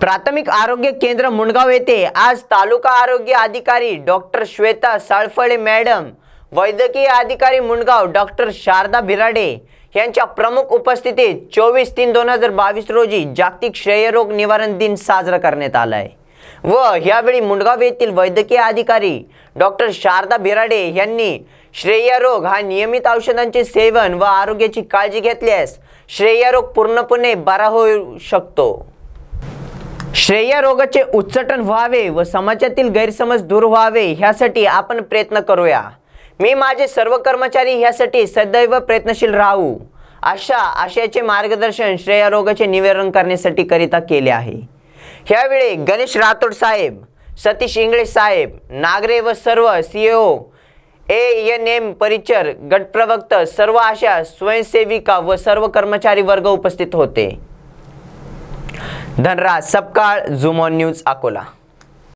प्राथमिक आरोग्य केंद्र मुणगाव येथे आज तालुका आरोग्य अधिकारी डॉक्टर श्वेता साळफळे मॅडम वैद्यकीय अधिकारी मुणगाव डॉक्टर शारदा बिराडे यांच्या प्रमुख उपस्थितीत चोवीस तीन दोन हजार बावीस रोजी जागतिक श्रेयरोग निवारण दिन साजरा करण्यात आला व ह्यावेळी मुंडगाव येथील वैद्यकीय अधिकारी डॉक्टर शारदा बिराडे यांनी श्रेयरोग हा नियमित औषधांचे सेवन व आरोग्याची काळजी घेतल्यास श्रेयरोग पूर्णपणे बरा होऊ शकतो श्रेयरोगाचे उच्चटन व्हावे व समाजातील गैरसमज दूर व्हावे ह्यासाठी आपण प्रयत्न करूया मी माझे सर्व कर्मचारी ह्यासाठी सदैव प्रयत्नशील राहू अशा आशयाचे मार्गदर्शन श्रेयरोगाचे निवारण करण्यासाठी करिता केले आहे ह्यावेळी गणेश राठोड साहेब सतीश इंगळे साहेब नागरे व सर्व सी ए एन एम परिचर गटप्रवक्त सर्व आशा स्वयंसेविका व सर्व कर्मचारी वर्ग उपस्थित होते धनराज सपकाळ झुमॉन न्यूज अकोला